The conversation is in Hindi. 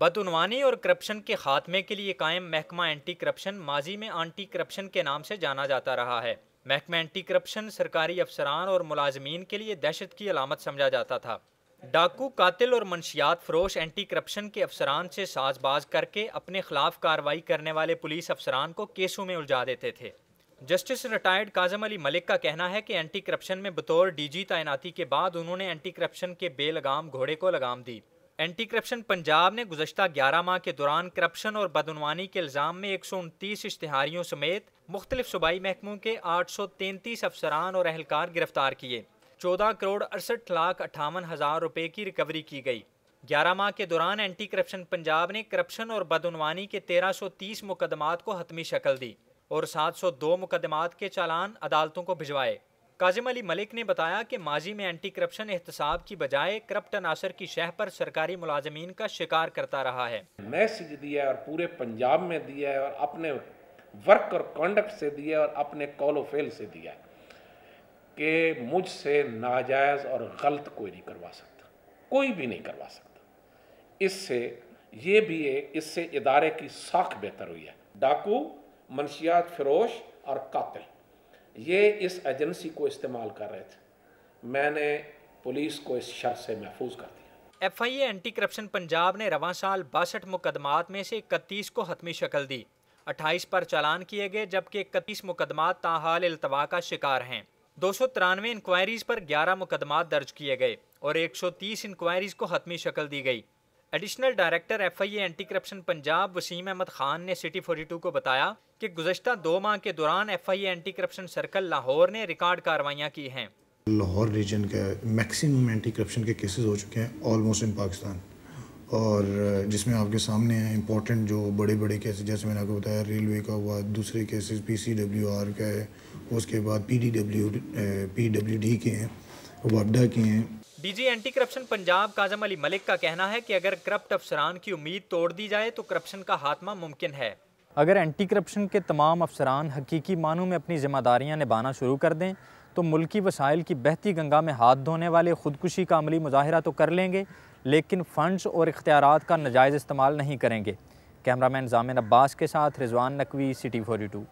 बदनवानी और करप्शन के खात्मे के लिए कायम महकमा एंटी करप्शन माजी में एंटी करप्शन के नाम से जाना जाता रहा है महकमा एंटी करप्शन सरकारी अफसरान और मुलाजमीन के लिए दहशत की अलामत समझा जाता था डाकू कातिल और मनशियात फरोश एंटी करप्शन के अफसरान से साजबाज करके अपने खिलाफ कार्रवाई करने वाले पुलिस अफसरान को केसों में उलझा देते थे जस्टिस रिटायर्ड काजम अली मलिक का कहना है कि एंटी करप्शन में बतौर डीजी तैनाती के बाद उन्होंने एंटी करप्शन के बेलगाम घोड़े को लगाम दी एंटी करप्शन पंजाब ने गुजशत ग्यारह माह के दौरान करप्शन और बदनवानी के इल्ज़ाम में एक सौ उनतीस इश्तहारियों समेत मुख्तलिफ सूबाई महकमों के आठ सौ तैंतीस अफसरान और अहलकार गिरफ्तार किए चौदह करोड़ अड़सठ लाख अट्ठावन हज़ार रुपये की रिकवरी की गई ग्यारह माह के दौरान एंटी करप्शन पंजाब ने करप्शन और बदनवानी के तेरह सौ तीस मुकदमात को हतमी शक्ल दी और सात सौ दो मुकदमात के चालान अदालतों को भिजवाए काजिम अली मलिक ने बताया कि माजी में एंटी करप्शन एहतसाब की बजाय करप्ट अनासर की शह पर सरकारी मुलाजमीन का शिकार करता रहा है मैसेज दिया है और पूरे पंजाब में दिया है और अपने वर्क और कॉन्डक्ट से दिया और अपने कॉलो फेल से दिया कि मुझसे नाजायज़ और गलत कोई नहीं करवा सकता कोई भी नहीं करवा सकता इससे ये भी है इससे इदारे की साख बेहतर हुई है डाकू मनशियात फरोश और कातिल ये इस एजेंसी को इस्तेमाल कर रहे थे मैंने पुलिस को इस शर से महफूज कर दिया F I A anti corruption Punjab ने रवा साल बासठ मुकदमात में से इकतीस को हतमी शक्ल दी अट्ठाईस पर चालान किए गए जबकि इकतीस मुकदमात ताहाल अल्तवा का शिकार हैं दो सौ तिरानवे इंक्वायरीज़ पर ग्यारह मुकदमात दर्ज किए गए और एक सौ तीस इंक्वायरीज़ को हतमी शक्ल दी गई additional director F I anti corruption Punjab Waseem Ahmed Khan ने सिटी फोर्टी टू को बताया कि गुजशत दो माह के दौरान F I anti corruption circle Lahore ने रिकॉर्ड कार्रवाइयाँ की हैं लाहौर रीजन के मैक्सिमम एंटी करप्शन के केसेस हो चुके हैं ऑलमोस्ट इन पाकिस्तान और जिसमें आपके सामने हैं इंपॉर्टेंट जो बड़े बड़े केसेस जैसे मैंने आपको बताया रेलवे का हुआ दूसरे cases P C W R का है उसके बाद P D W P W D के हैं वाडा के हैं DG anti corruption Punjab Kazim Ali Malik का कहना है कि अगर करप्ट अफसरान की उम्मीद तोड़ दी जाए तो करप्शन का खात्मा मुमकिन है अगर एंटी करप्शन के तमाम अफसरान हकीकी मानों में अपनी जिम्मेदारियाँ निभाना शुरू कर दें तो मुल्की वसाइल की बहती गंगा में हाथ धोने वाले खुदकुशी का अमली मुजाहरा तो कर लेंगे लेकिन फ़ंड्स और इख्तियार का नजायज़ इस्तेमाल नहीं करेंगे कैमरामैन जामिन अब्बास के साथ Rizwan Naqvi city forty to